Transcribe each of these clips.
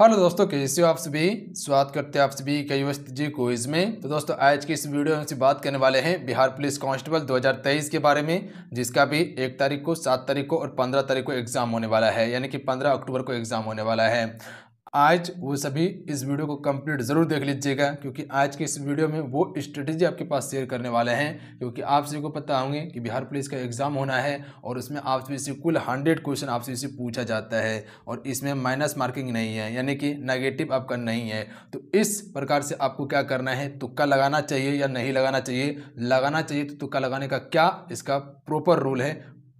Hello दोस्तों कैसे हो आप सभी स्वागत करते हैं आप सभी कई वस्त जी को इसमें तो दोस्तों आज की इस वीडियो में से बात करने वाले हैं बिहार पुलिस कांस्टेबल 2023 के बारे में जिसका भी एक तारीख को सात तारीख को और पंद्रह तारीख को एग्ज़ाम होने वाला है यानी कि पंद्रह अक्टूबर को एग्ज़ाम होने वाला है आज वो सभी इस वीडियो को कंप्लीट ज़रूर देख लीजिएगा क्योंकि आज के इस वीडियो में वो स्ट्रेटेजी आपके पास शेयर करने वाले हैं क्योंकि आप सभी को पता होंगे कि बिहार पुलिस का एग्ज़ाम होना है और उसमें आप सभी से कुल हंड्रेड क्वेश्चन आप सभी से पूछा जाता है और इसमें माइनस मार्किंग नहीं है यानी कि नेगेटिव आपका नहीं है तो इस प्रकार से आपको क्या करना है तुक्का लगाना चाहिए या नहीं लगाना चाहिए लगाना चाहिए तो तुक्का लगाने का क्या इसका प्रॉपर रूल है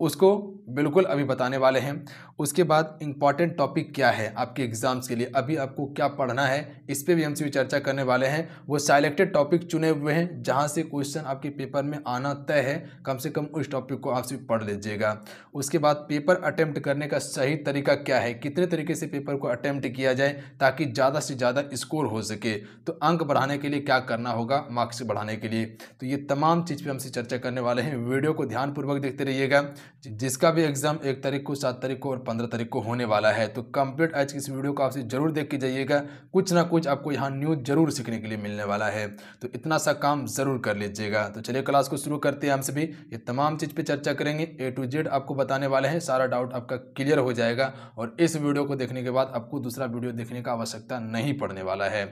उसको बिल्कुल अभी बताने वाले हैं उसके बाद इम्पॉर्टेंट टॉपिक क्या है आपके एग्ज़ाम्स के लिए अभी आपको क्या पढ़ना है इस पर भी हम सभी चर्चा करने वाले हैं वो साइलेक्टेड टॉपिक चुने हुए हैं जहाँ से क्वेश्चन आपके पेपर में आना तय है कम से कम उस टॉपिक को आप सभी पढ़ लीजिएगा उसके बाद पेपर अटैम्प्ट करने का सही तरीका क्या है कितने तरीके से पेपर को अटैम्प्ट किया जाए ताकि ज़्यादा से ज़्यादा स्कोर हो सके तो अंक बढ़ाने के लिए क्या करना होगा मार्क्स बढ़ाने के लिए तो ये तमाम चीज़ पर हमसे चर्चा करने वाले हैं वीडियो को ध्यानपूर्वक देखते रहिएगा जिसका भी एग्ज़ाम एक तारीख को सात तारीख को और पंद्रह तारीख को होने वाला है तो कंप्लीट आज की इस वीडियो को आपसे ज़रूर देख के जाइएगा कुछ ना कुछ आपको यहाँ न्यूज़ ज़रूर सीखने के लिए मिलने वाला है तो इतना सा काम ज़रूर कर लीजिएगा तो चलिए क्लास को शुरू करते हैं हम सभी ये तमाम चीज़ पर चर्चा करेंगे ए टू जेड आपको बताने वाले हैं सारा डाउट आपका क्लियर हो जाएगा और इस वीडियो को देखने के बाद आपको दूसरा वीडियो देखने का आवश्यकता नहीं पड़ने वाला है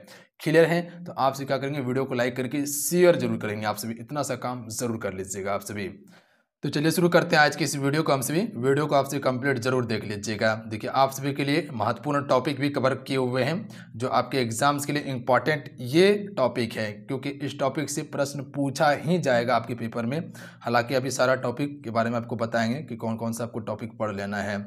क्लियर है तो आपसे क्या करेंगे वीडियो को लाइक करके शेयर जरूर करेंगे आप सभी इतना सा काम जरूर कर लीजिएगा आप सभी तो चलिए शुरू करते हैं आज की इस वीडियो को हम सभी वीडियो को आप सभी कंप्लीट जरूर देख लीजिएगा देखिए आप सभी के लिए महत्वपूर्ण टॉपिक भी कवर किए हुए हैं जो आपके एग्जाम्स के लिए इम्पॉर्टेंट ये टॉपिक है क्योंकि इस टॉपिक से प्रश्न पूछा ही जाएगा आपके पेपर में हालांकि अभी सारा टॉपिक के बारे में आपको बताएंगे कि कौन कौन सा आपको टॉपिक पढ़ लेना है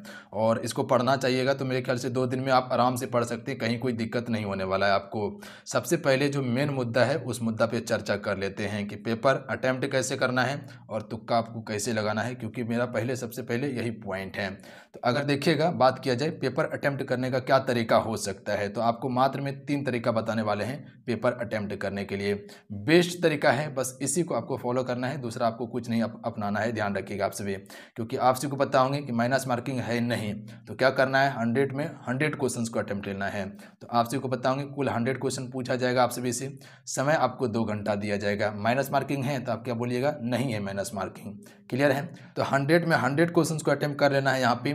और इसको पढ़ना चाहिएगा तो मेरे ख्याल से दो दिन में आप आराम से पढ़ सकते हैं कहीं कोई दिक्कत नहीं होने वाला है आपको सबसे पहले जो मेन मुद्दा है उस मुद्दा पर चर्चा कर लेते हैं कि पेपर अटैम्प्ट कैसे करना है और तुक्का आपको कैसे कैसे लगाना है क्योंकि मेरा पहले सबसे पहले यही पॉइंट है तो अगर हाँ। देखिएगा बात किया जाए पेपर अटैम्प्ट करने का क्या तरीका हो सकता है तो आपको मात्र में तीन तरीका बताने वाले हैं पेपर अटैम्प्ट करने के लिए बेस्ट तरीका है बस इसी को आपको फॉलो करना है दूसरा आपको कुछ नहीं अप, अपनाना है ध्यान रखिएगा आप सभी क्योंकि आप सभी को पता होंगे कि माइनस मार्किंग है नहीं तो क्या करना है हंड्रेड में हंड्रेड क्वेश्चन को अटैम्प्ट लेना है तो आप सभी को पता होंगे कुल हंड्रेड क्वेश्चन पूछा जाएगा आप सभी से समय आपको दो घंटा दिया जाएगा माइनस मार्किंग है तो आप क्या बोलिएगा नहीं है माइनस मार्किंग क्लियर है हम्म। तो हंड्रेड में हंड्रेड क्वेश्चन को अटैम्प्ट कर लेना है यहाँ पे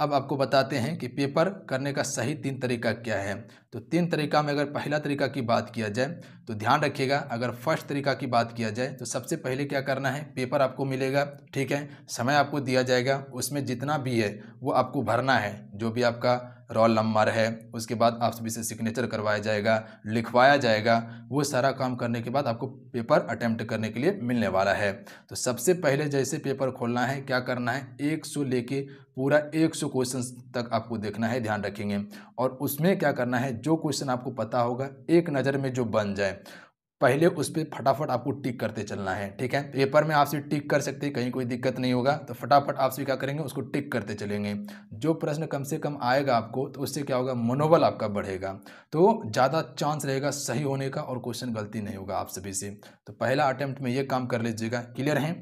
अब आपको बताते हैं कि पेपर करने का सही तीन तरीका क्या है तो तीन तरीका में अगर पहला तरीका की बात किया जाए तो ध्यान रखिएगा अगर फर्स्ट तरीका की बात किया जाए तो सबसे पहले क्या करना है पेपर आपको मिलेगा ठीक है समय आपको दिया जाएगा उसमें जितना भी है वो आपको भरना है जो भी आपका रोल नंबर है उसके बाद आप सभी से सिग्नेचर करवाया जाएगा लिखवाया जाएगा वो सारा काम करने के बाद आपको पेपर अटैम्प्ट करने के लिए मिलने वाला है तो सबसे पहले जैसे पेपर खोलना है क्या करना है एक सौ लेके पूरा एक सौ क्वेश्चन तक आपको देखना है ध्यान रखेंगे और उसमें क्या करना है जो क्वेश्चन आपको पता होगा एक नज़र में जो बन जाए पहले उस पर फटाफट आपको टिक करते चलना है ठीक है पेपर में आपसे टिक कर सकते हैं कहीं कोई दिक्कत नहीं होगा तो फटाफट आपसे क्या करेंगे उसको टिक करते चलेंगे जो प्रश्न कम से कम आएगा आपको तो उससे क्या होगा मनोबल आपका बढ़ेगा तो ज़्यादा चांस रहेगा सही होने का और क्वेश्चन गलती नहीं होगा आप सभी से तो पहला अटैम्प्ट में ये काम कर लीजिएगा क्लियर है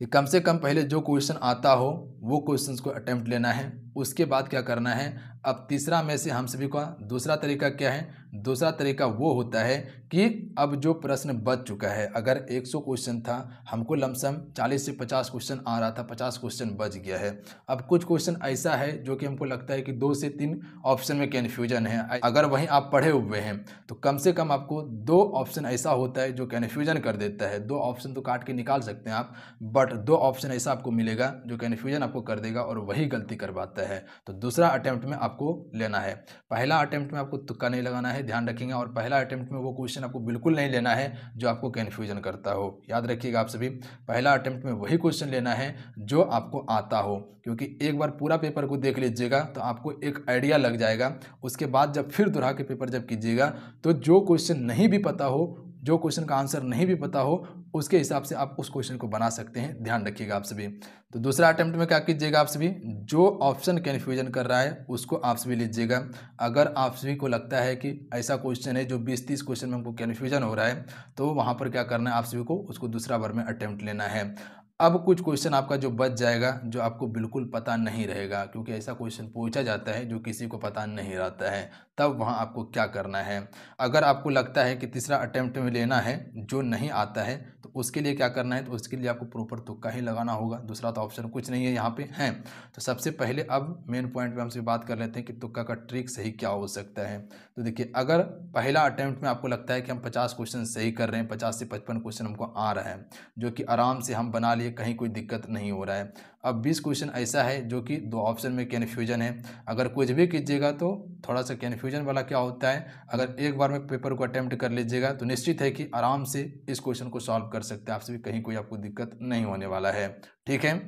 कि कम से कम पहले जो क्वेश्चन आता हो वो क्वेश्चन को अटैम्प्ट लेना है उसके बाद क्या करना है अब तीसरा में से हम सभी का दूसरा तरीका क्या है दूसरा तरीका वो होता है कि अब जो प्रश्न बच चुका है अगर 100 क्वेश्चन था हमको लमसम 40 से 50 क्वेश्चन आ रहा था 50 क्वेश्चन बच गया है अब कुछ क्वेश्चन ऐसा है जो कि हमको लगता है कि दो से तीन ऑप्शन में कन्फ्यूजन है अगर वहीं आप पढ़े हुए हैं तो कम से कम आपको दो ऑप्शन ऐसा होता है जो कन्फ्यूजन कर देता है दो ऑप्शन तो काट के निकाल सकते हैं आप बट दो ऑप्शन ऐसा आपको मिलेगा जो कन्फ्यूजन आपको कर देगा और वही गलती करवाता है है तो दूसरा अटैम्प्ट में आपको लेना है पहला अटैम्प्ट में आपको तुक्का नहीं लगाना है ध्यान रखेंगे और पहला अटैम्प्ट में वो क्वेश्चन आपको बिल्कुल नहीं लेना है जो आपको कन्फ्यूजन करता हो याद रखिएगा आप सभी पहला अटैम्प्ट में वही क्वेश्चन लेना है जो आपको आता हो क्योंकि एक बार पूरा पेपर को देख लीजिएगा तो आपको एक आइडिया लग जाएगा उसके बाद जब फिर दोहरा के पेपर जब कीजिएगा तो जो क्वेश्चन नहीं भी पता हो जो क्वेश्चन का आंसर नहीं भी पता हो उसके हिसाब से आप उस क्वेश्चन को बना सकते हैं ध्यान रखिएगा आप सभी तो दूसरा अटैम्प्ट में क्या कीजिएगा आप सभी जो ऑप्शन कन्फ्यूजन कर रहा है उसको आप सभी लीजिएगा अगर आप सभी को लगता है कि ऐसा क्वेश्चन है जो बीस तीस क्वेश्चन में हमको कन्फ्यूजन हो रहा है तो वहाँ पर क्या करना है आप सभी को उसको दूसरा बार में अटैम्प्ट लेना है अब कुछ क्वेश्चन आपका जो बच जाएगा जो आपको बिल्कुल पता नहीं रहेगा क्योंकि ऐसा क्वेश्चन पूछा जाता है जो किसी को पता नहीं रहता है तब वहाँ आपको क्या करना है अगर आपको लगता है कि तीसरा अटैम्प्ट में लेना है जो नहीं आता है तो उसके लिए क्या करना है तो उसके लिए आपको प्रॉपर तुक्का ही लगाना होगा दूसरा तो ऑप्शन कुछ नहीं है यहाँ पे है तो सबसे पहले अब मेन पॉइंट पे हमसे बात कर लेते हैं कि तुक्का का ट्रिक सही क्या हो सकता है तो देखिए अगर पहला अटैम्प्ट में आपको लगता है कि हम पचास क्वेश्चन सही कर रहे हैं पचास से पचपन क्वेश्चन हमको आ रहा है जो कि आराम से हम बना लिए कहीं कोई दिक्कत नहीं हो रहा है अब बीस क्वेश्चन ऐसा है जो कि दो ऑप्शन में कन्फ्यूजन है अगर कुछ भी कीजिएगा तो थोड़ा सा कन्फ्यूजन वाला क्या होता है अगर एक बार में पेपर को अटैम्प्ट कर लीजिएगा तो निश्चित है कि आराम से इस क्वेश्चन को सॉल्व कर सकते हैं आपसे भी कहीं कोई आपको दिक्कत नहीं होने वाला है ठीक है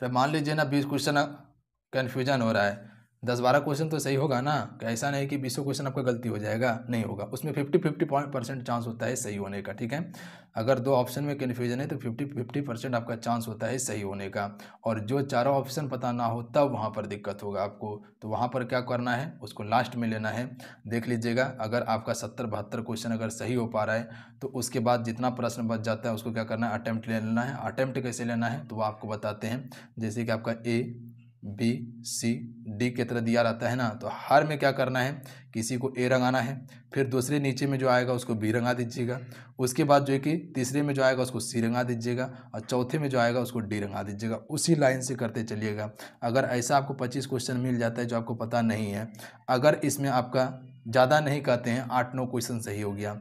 तो मान लीजिए ना बीस क्वेश्चन कन्फ्यूजन हो रहा है दस बारह क्वेश्चन तो सही होगा ना ऐसा नहीं कि बीसों क्वेश्चन आपका गलती हो जाएगा नहीं होगा उसमें fifty fifty point percent chance होता है सही होने का ठीक है अगर दो ऑप्शन में कन्फ्यूजन है तो फिफ्टी फिफ्टी परसेंट आपका चांस होता है सही होने का और जो चारों ऑप्शन पता ना हो तब वहाँ पर दिक्कत होगा आपको तो वहाँ पर क्या करना है उसको लास्ट में लेना है देख लीजिएगा अगर आपका सत्तर बहत्तर क्वेश्चन अगर सही हो पा रहा है तो उसके बाद जितना प्रश्न बच जाता है उसको क्या करना है अटैम्प्ट लेना है अटैम्प्ट कैसे लेना है तो वो आपको बताते हैं जैसे कि आपका ए बी सी डी की तरह दिया रहता है ना तो हर में क्या करना है किसी को ए रंगाना है फिर दूसरे नीचे में जो आएगा उसको बी रंगा दीजिएगा उसके बाद जो है कि तीसरे में जो आएगा उसको सी रंगा दीजिएगा और चौथे में जो आएगा उसको डी रंगा दीजिएगा उसी लाइन से करते चलिएगा अगर ऐसा आपको पच्चीस क्वेश्चन मिल जाता है जो आपको पता नहीं है अगर इसमें आपका ज़्यादा नहीं कहते हैं आठ नौ क्वेश्चन सही हो गया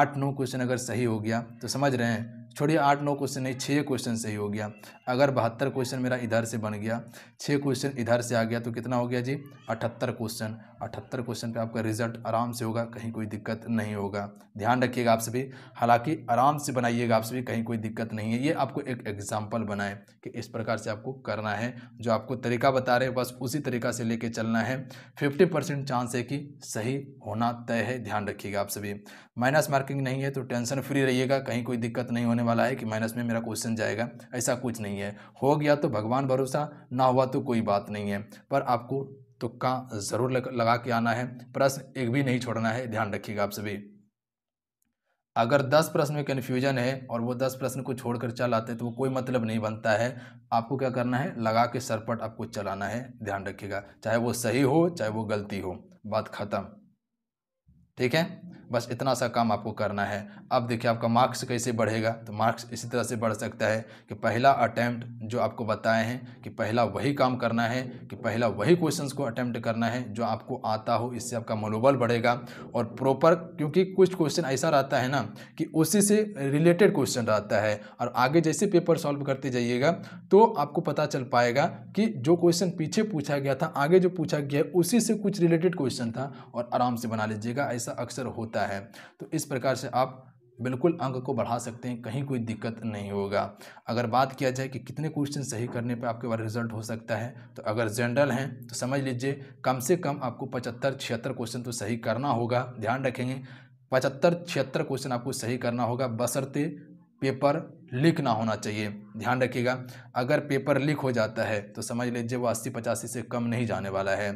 आठ नौ क्वेश्चन अगर सही हो गया तो समझ रहे हैं छोड़िए आठ नौ क्वेश्चन नहीं छः क्वेश्चन सही हो गया अगर बहत्तर क्वेश्चन मेरा इधर से बन गया छः क्वेश्चन इधर से आ गया तो कितना हो गया जी अठहत्तर क्वेश्चन अठहत्तर क्वेश्चन पे आपका रिजल्ट आराम से होगा कहीं कोई दिक्कत नहीं होगा ध्यान रखिएगा आप सभी हालांकि आराम से बनाइएगा आप सभी कहीं कोई दिक्कत नहीं है ये आपको एक एग्जाम्पल बनाए कि इस प्रकार से आपको करना है जो आपको तरीका बता रहे बस उसी तरीका से लेके चलना है फिफ्टी परसेंट चांस है कि सही होना तय है ध्यान रखिएगा आप सभी माइनस मार्किंग नहीं है तो टेंशन फ्री रहिएगा कहीं कोई दिक्कत नहीं होने होने वाला है कि माइनस में मेरा क्वेश्चन जाएगा ऐसा कुछ नहीं है हो गया तो भगवान भरोसा ना हुआ तो कोई बात नहीं है पर आपको तुक्का ज़रूर लगा के आना है प्रश्न एक भी नहीं छोड़ना है ध्यान रखिएगा आप सभी अगर 10 प्रश्न में कन्फ्यूजन है और वो 10 प्रश्न को छोड़कर चल आते हैं तो वो कोई मतलब नहीं बनता है आपको क्या करना है लगा के सरपट आपको चलाना है ध्यान रखिएगा चाहे वो सही हो चाहे वो गलती हो बात ख़त्म ठीक है बस इतना सा काम आपको करना है अब देखिए आपका मार्क्स कैसे बढ़ेगा तो मार्क्स इसी तरह से बढ़ सकता है कि पहला अटैम्प्ट जो आपको बताए हैं कि पहला वही काम करना है कि पहला वही क्वेश्चंस को अटैम्प्ट करना है जो आपको आता हो इससे आपका मनोबल बढ़ेगा और प्रॉपर क्योंकि कुछ क्वेश्चन ऐसा रहता है ना कि उसी से रिलेटेड क्वेश्चन रहता है और आगे जैसे पेपर सॉल्व करते जाइएगा तो आपको पता चल पाएगा कि जो क्वेश्चन पीछे पूछा गया था आगे जो पूछा गया उसी से कुछ रिलेटेड क्वेश्चन था और आराम से बना लीजिएगा ऐसा अक्सर होता है तो इस प्रकार से आप बिल्कुल अंक को बढ़ा सकते हैं कहीं कोई दिक्कत नहीं होगा अगर बात किया जाए कि कितने क्वेश्चन सही करने पर आपके बारे रिजल्ट हो सकता है तो अगर जनरल हैं तो समझ लीजिए कम से कम आपको पचहत्तर छिहत्तर क्वेश्चन तो सही करना होगा ध्यान रखेंगे पचहत्तर छिहत्तर क्वेश्चन आपको सही करना होगा बसरते पेपर लीक ना होना चाहिए ध्यान रखिएगा अगर पेपर लीक हो जाता है तो समझ लीजिए वो अस्सी पचासी से कम नहीं जाने वाला है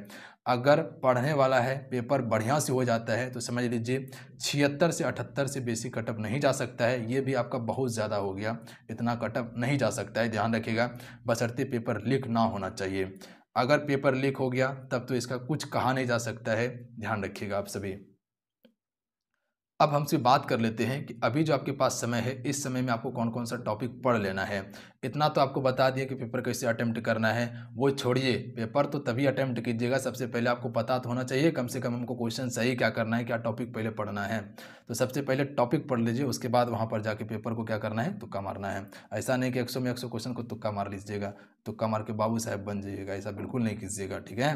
अगर पढ़ने वाला है पेपर बढ़िया से हो जाता है तो समझ लीजिए छिहत्तर से अठहत्तर से बेसिक कटअप नहीं जा सकता है ये भी आपका बहुत ज़्यादा हो गया इतना कटअप नहीं जा सकता है ध्यान रखिएगा बसरते पेपर लीक ना होना चाहिए अगर पेपर लीक हो गया तब तो इसका कुछ कहा नहीं जा सकता है ध्यान रखिएगा आप सभी अब हमसे बात कर लेते हैं कि अभी जो आपके पास समय है इस समय में आपको कौन कौन सा टॉपिक पढ़ लेना है इतना तो आपको बता दिया कि पेपर कैसे अटैम्प्ट करना है वो छोड़िए पेपर तो तभी अटैम्प्ट कीजिएगा सबसे पहले आपको पता तो होना चाहिए कम से कम हमको क्वेश्चन सही क्या करना है क्या टॉपिक पहले पढ़ना है तो सबसे पहले टॉपिक पढ़ लीजिए उसके बाद वहाँ पर जाके पेपर को क्या करना है तुक्का मारना है ऐसा नहीं कि एक में एक क्वेश्चन को तुक्का मार लीजिएगा तुक्का मार के बाबू साहब बन जाइएगा ऐसा बिल्कुल नहीं कीजिएगा ठीक है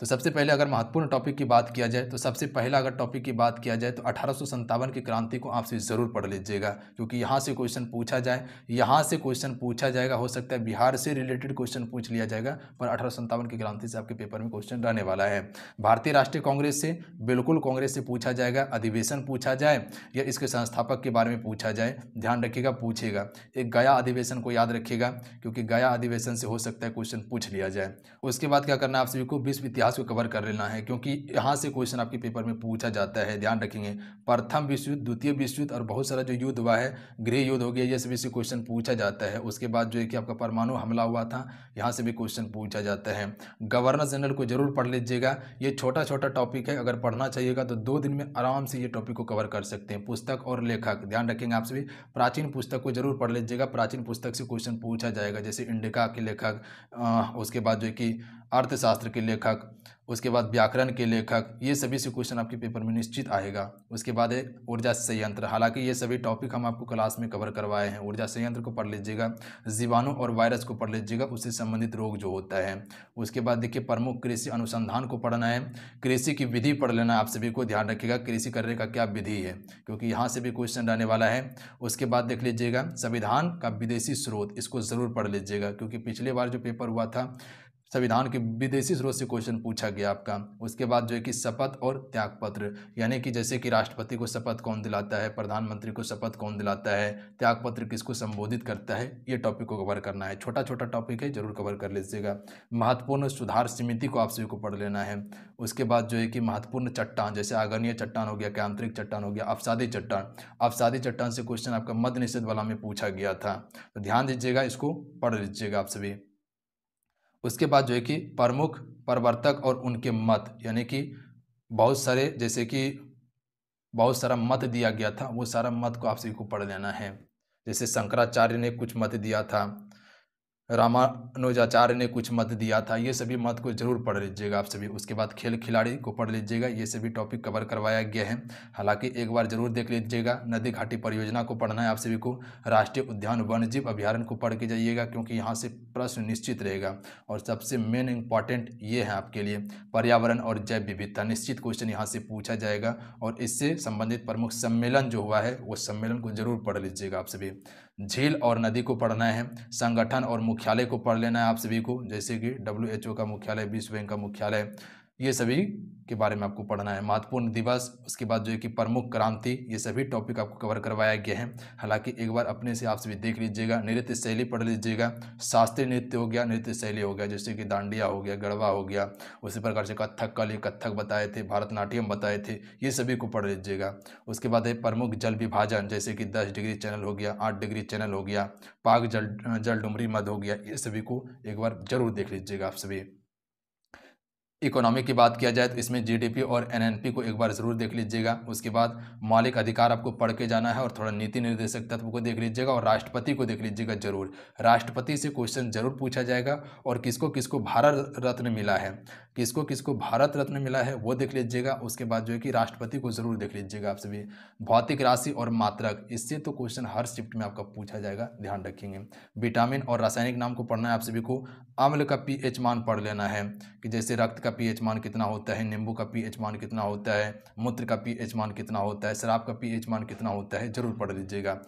तो सबसे पहले अगर महत्वपूर्ण टॉपिक की बात किया जाए तो सबसे पहला अगर टॉपिक की बात किया जाए तो अठारह की क्रांति को आपसे ज़रूर पढ़ लीजिएगा क्योंकि यहाँ से क्वेश्चन पूछा जाए यहाँ से क्वेश्चन पूछा जाएगा हो सकता है बिहार से रिलेटेड क्वेश्चन पूछ लिया जाएगा पर अठारह की क्रांति से आपके पेपर में क्वेश्चन रहने वाला है भारतीय राष्ट्रीय कांग्रेस से बिल्कुल कांग्रेस से पूछा जाएगा अधिवेशन पूछा जाए या इसके संस्थापक के बारे में पूछा जाए ध्यान रखिएगा पूछेगा एक गया अधिवेशन को याद रखिएगा क्योंकि गया अधिवेशन से हो सकता है क्वेश्चन पूछ लिया जाए उसके बाद क्या करना आप सभी को विश्व इतिहास इतिहास को कवर कर लेना है क्योंकि यहाँ से क्वेश्चन आपके पेपर में पूछा जाता है ध्यान रखेंगे प्रथम विश्व युद्ध द्वितीय विश्व युद्ध और बहुत सारा जो युद्ध हुआ है गृह युद्ध हो गया ये सभी से क्वेश्चन पूछा जाता है उसके बाद जो है कि आपका परमाणु हमला हुआ था यहाँ से भी क्वेश्चन पूछा जाता है गवर्नर जनरल को जरूर पढ़ लीजिएगा ये छोटा छोटा टॉपिक है अगर पढ़ना चाहिएगा तो दो दिन में आराम से ये टॉपिक को कवर कर सकते हैं पुस्तक और लेखक ध्यान रखेंगे आप सभी प्राचीन पुस्तक को जरूर पढ़ लीजिएगा प्राचीन पुस्तक से क्वेश्चन पूछा जाएगा जैसे इंडिका के लेखक उसके बाद जो है कि अर्थशास्त्र के लेखक उसके बाद व्याकरण के लेखक ये सभी से क्वेश्चन आपके पेपर में निश्चित आएगा उसके बाद है ऊर्जा संयंत्र हालांकि ये सभी टॉपिक हम आपको क्लास में कवर करवाए हैं ऊर्जा संयंत्र को पढ़ लीजिएगा जीवाणु और वायरस को पढ़ लीजिएगा उससे संबंधित रोग जो होता है उसके बाद देखिए प्रमुख कृषि अनुसंधान को पढ़ना है कृषि की विधि पढ़ लेना आप सभी को ध्यान रखिएगा कृषि करने का क्या विधि है क्योंकि यहाँ से भी क्वेश्चन रहने वाला है उसके बाद देख लीजिएगा संविधान का विदेशी स्रोत इसको ज़रूर पढ़ लीजिएगा क्योंकि पिछले बार जो पेपर हुआ था संविधान के विदेशी स्रोत से क्वेश्चन पूछा गया आपका उसके बाद जो है कि शपथ और त्यागपत्र यानी कि जैसे कि राष्ट्रपति को शपथ कौन दिलाता है प्रधानमंत्री को शपथ कौन दिलाता है त्यागपत्र किसको संबोधित करता है ये टॉपिक को कवर करना है छोटा छोटा टॉपिक है जरूर कवर कर लीजिएगा महत्वपूर्ण सुधार समिति को आप सभी को पढ़ लेना है उसके बाद जो है कि महत्वपूर्ण चट्टान जैसे आगरणीय चट्टान हो गया क्या चट्टान हो गया अफसादी चट्टान अफसादी चट्टान से क्वेश्चन आपका मद निषेध वाला में पूछा गया था तो ध्यान दीजिएगा इसको पढ़ लीजिएगा आप सभी उसके बाद जो है कि प्रमुख प्रवर्तक और उनके मत यानी कि बहुत सारे जैसे कि बहुत सारा मत दिया गया था वो सारा मत को आप सभी को पढ़ लेना है जैसे शंकराचार्य ने कुछ मत दिया था रामानुजाचार्य ने कुछ मत दिया था ये सभी मत को जरूर पढ़ लीजिएगा आप सभी उसके बाद खेल खिलाड़ी को पढ़ लीजिएगा ये सभी टॉपिक कवर करवाया गया है हालांकि एक बार जरूर देख लीजिएगा नदी घाटी परियोजना को पढ़ना है आप सभी को राष्ट्रीय उद्यान वन्य जीव अभ्यारण को पढ़ के जाइएगा क्योंकि यहाँ से प्रश्न निश्चित रहेगा और सबसे मेन इम्पॉर्टेंट ये है आपके लिए पर्यावरण और जैव विविधता निश्चित क्वेश्चन यहाँ से पूछा जाएगा और इससे संबंधित प्रमुख सम्मेलन जो हुआ है वो सम्मेलन को जरूर पढ़ लीजिएगा आप सभी झील और नदी को पढ़ना है संगठन और मुख्यालय को पढ़ लेना है आप सभी को जैसे कि डब्ल्यू का मुख्यालय विश्व बैंक का मुख्यालय ये सभी के बारे में आपको पढ़ना है महत्वपूर्ण दिवस उसके बाद जो है कि प्रमुख क्रांति ये सभी टॉपिक आपको कवर करवाया गया है हालांकि एक बार अपने से आप सभी देख लीजिएगा नृत्य शैली पढ़ लीजिएगा शास्त्रीय नृत्य हो गया नृत्य शैली हो गया जैसे कि दांडिया हो गया गड़वा हो गया उसी प्रकार से कत्थक कल कत्थक बताए थे भारतनाट्यम बताए थे ये सभी को पढ़ लीजिएगा उसके बाद है प्रमुख जल विभाजन जैसे कि दस डिग्री चैनल हो गया आठ डिग्री चैनल हो गया पाक जल जल डुमरी मध हो गया ये सभी को एक बार जरूर देख लीजिएगा आप सभी इकोनॉमी की बात किया जाए तो इसमें जीडीपी और एनएनपी को एक बार ज़रूर देख लीजिएगा उसके बाद मौलिक अधिकार आपको पढ़ के जाना है और थोड़ा नीति निर्देशक तत्व को देख लीजिएगा और राष्ट्रपति को देख लीजिएगा जरूर राष्ट्रपति से क्वेश्चन जरूर पूछा जाएगा और किसको किसको भारत रत्न मिला है किसको किसको भारत रत्न मिला है वो देख लीजिएगा उसके बाद जो है कि राष्ट्रपति को ज़रूर देख लीजिएगा आप सभी भौतिक राशि और मात्रक इससे तो क्वेश्चन हर शिफ्ट में आपका पूछा जाएगा ध्यान रखेंगे विटामिन और रासायनिक नाम को पढ़ना है आप सभी को अम्ल का पी मान पढ़ लेना है कि जैसे रक्त का पी मान कितना होता है नींबू का पी मान कितना होता है मूत्र का पी मान कितना होता है शराब का पी मान कितना होता है जरूर पढ़ लीजिएगा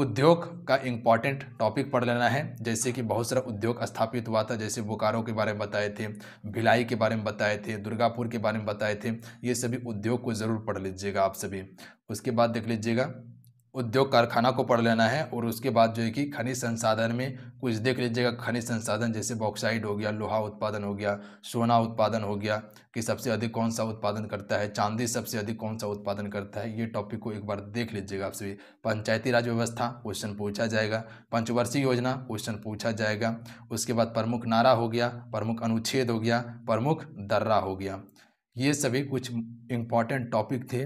उद्योग का इम्पॉर्टेंट टॉपिक पढ़ लेना है जैसे कि बहुत सारा उद्योग स्थापित हुआ था जैसे बोकारो के बारे में बताए थे भिलाई के बारे में बताए थे दुर्गापुर के बारे में बताए थे ये सभी उद्योग को ज़रूर पढ़ लीजिएगा आप सभी उसके बाद देख लीजिएगा उद्योग कारखाना को पढ़ लेना है और उसके बाद जो है कि खनिज संसाधन में कुछ देख लीजिएगा खनिज संसाधन जैसे बॉक्साइड हो गया लोहा उत्पादन हो गया सोना उत्पादन हो गया कि सबसे अधिक कौन सा उत्पादन करता है चांदी सबसे अधिक कौन सा उत्पादन करता है ये टॉपिक को एक बार देख लीजिएगा आप सभी पंचायती राज व्यवस्था क्वेश्चन पूछा जाएगा पंचवर्षीय योजना क्वेश्चन पूछा जाएगा उसके बाद प्रमुख नारा हो गया प्रमुख अनुच्छेद हो गया प्रमुख दर्रा हो गया ये सभी कुछ इम्पॉर्टेंट टॉपिक थे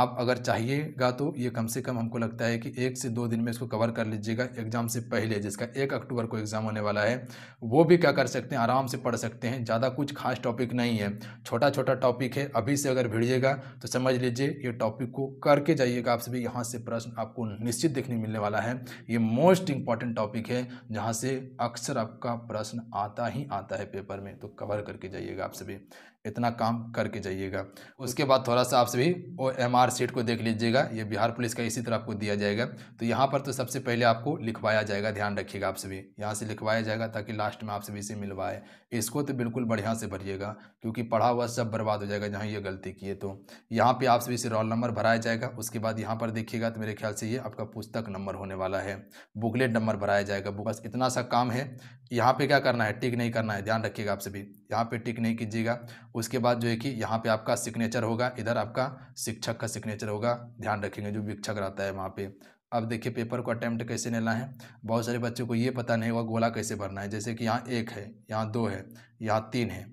आप अगर चाहिएगा तो ये कम से कम हमको लगता है कि एक से दो दिन में इसको कवर कर लीजिएगा एग्ज़ाम से पहले जिसका एक अक्टूबर को एग्ज़ाम होने वाला है वो भी क्या कर सकते हैं आराम से पढ़ सकते हैं ज़्यादा कुछ खास टॉपिक नहीं है छोटा छोटा टॉपिक है अभी से अगर भिड़िएगा तो समझ लीजिए ये टॉपिक को करके जाइएगा आप सभी यहाँ से प्रश्न आपको निश्चित देखने मिलने वाला है ये मोस्ट इम्पॉर्टेंट टॉपिक है जहाँ से अक्सर आपका प्रश्न आता ही आता है पेपर में तो कवर करके जाइएगा आप सभी इतना काम करके जाइएगा उसके बाद थोड़ा सा आप सभी ओ एम आर सीट को देख लीजिएगा ये बिहार पुलिस का इसी तरह आपको दिया जाएगा तो यहाँ पर तो सबसे पहले आपको लिखवाया जाएगा ध्यान रखिएगा आप सभी यहाँ से लिखवाया जाएगा ताकि लास्ट में आप सभी से मिलवाए इसको तो बिल्कुल बढ़िया से भरिएगा क्योंकि पढ़ा हुआ सब बर्बाद हो जाएगा जहाँ ये गलती किए तो यहाँ पर आप सभी से रोल नंबर भराया जाएगा उसके बाद यहाँ पर देखिएगा तो मेरे ख्याल से ये आपका पुस्तक नंबर होने वाला है बुकलेट नंबर भराया जाएगा बस इतना सा काम है यहाँ पर क्या करना है टिक नहीं करना है ध्यान रखिएगा आप सभी यहाँ पे टिक नहीं कीजिएगा उसके बाद जो है कि यहाँ पे आपका सिग्नेचर होगा इधर आपका शिक्षक का सिग्नेचर होगा ध्यान रखेंगे जो शिक्षक रहता है वहाँ पे अब देखिए पेपर को अटैम्प्ट कैसे लेना है बहुत सारे बच्चों को ये पता नहीं होगा गोला कैसे भरना है जैसे कि यहाँ एक है यहाँ दो है यहाँ तीन है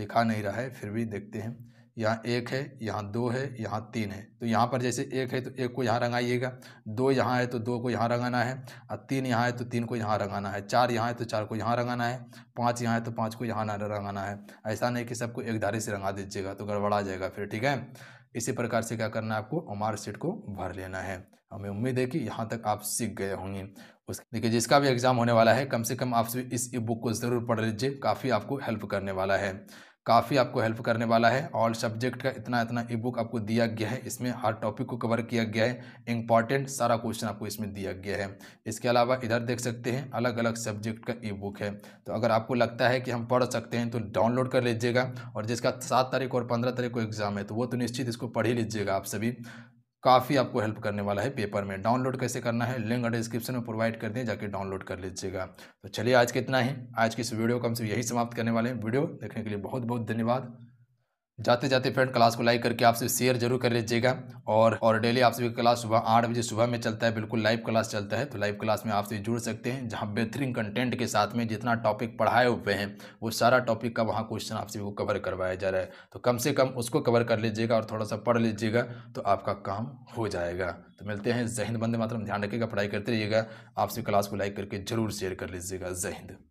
लिखा नहीं रहा है फिर भी देखते हैं यहाँ एक है यहाँ दो है यहाँ तीन है तो यहाँ पर जैसे एक है तो एक को यहाँ रंगाइएगा दो यहाँ है तो दो को यहाँ रंगाना है और तीन यहाँ है तो तीन को यहाँ रंगाना है चार यहाँ है तो चार को यहाँ रंगाना है पाँच यहाँ है तो पाँच को यहाँ ना रंगाना है ऐसा नहीं कि सबको एक धारे से रंगा दीजिएगा तो गड़बड़ा जाएगा फिर ठीक है इसी प्रकार से क्या करना है आपको ओमार सीट को भर लेना है हमें उम्मीद है कि यहाँ तक आप सीख गए होंगे उस देखिए जिसका भी एग्ज़ाम होने वाला है कम से कम आप इस बुक को ज़रूर पढ़ लीजिए काफ़ी आपको हेल्प करने वाला है काफ़ी आपको हेल्प करने वाला है ऑल सब्जेक्ट का इतना इतना ई बुक आपको दिया गया है इसमें हर टॉपिक को कवर किया गया है इंपॉर्टेंट सारा क्वेश्चन आपको इसमें दिया गया है इसके अलावा इधर देख सकते हैं अलग अलग सब्जेक्ट का ई बुक है तो अगर आपको लगता है कि हम पढ़ सकते हैं तो डाउनलोड कर लीजिएगा और जिसका सात तारीख और पंद्रह तारीख को एग्ज़ाम है तो वो तो निश्चित इसको पढ़ ही लीजिएगा आप सभी काफ़ी आपको हेल्प करने वाला है पेपर में डाउनलोड कैसे करना है लिंक डिस्क्रिप्शन में प्रोवाइड कर दें जाके डाउनलोड कर लीजिएगा तो चलिए आज के इतना ही आज की इस वीडियो को हम सब यही समाप्त करने वाले हैं वीडियो देखने के लिए बहुत बहुत धन्यवाद जाते जाते फ्रेंड क्लास को लाइक करके आपसे शेयर जरूर कर लीजिएगा और और डेली आप सभी क्लास सुबह आठ बजे सुबह में चलता है बिल्कुल लाइव क्लास चलता है तो लाइव क्लास में आपसे जुड़ सकते हैं जहाँ बेहतरीन कंटेंट के साथ में जितना टॉपिक पढ़ाए हुए हैं वो सारा टॉपिक का वहाँ क्वेश्चन आपसे वो कवर करवाया जा रहा है तो कम से कम उसको कवर कर लीजिएगा और थोड़ा सा पढ़ लीजिएगा तो आपका काम हो जाएगा तो मिलते हैं जहिंद बंदे मात्र ध्यान रखिएगा पढ़ाई करते रहिएगा आपसे क्लास को लाइक करके जरूर शेयर कर लीजिएगा जहिंद